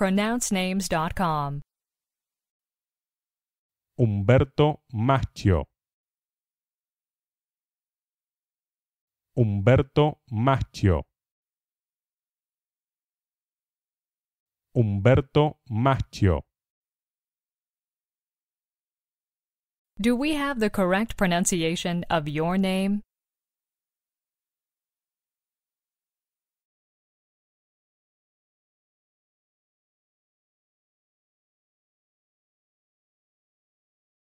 pronouncenames.com. Umberto Machio. Umberto Machio. Umberto Machio. Do we have the correct pronunciation of your name?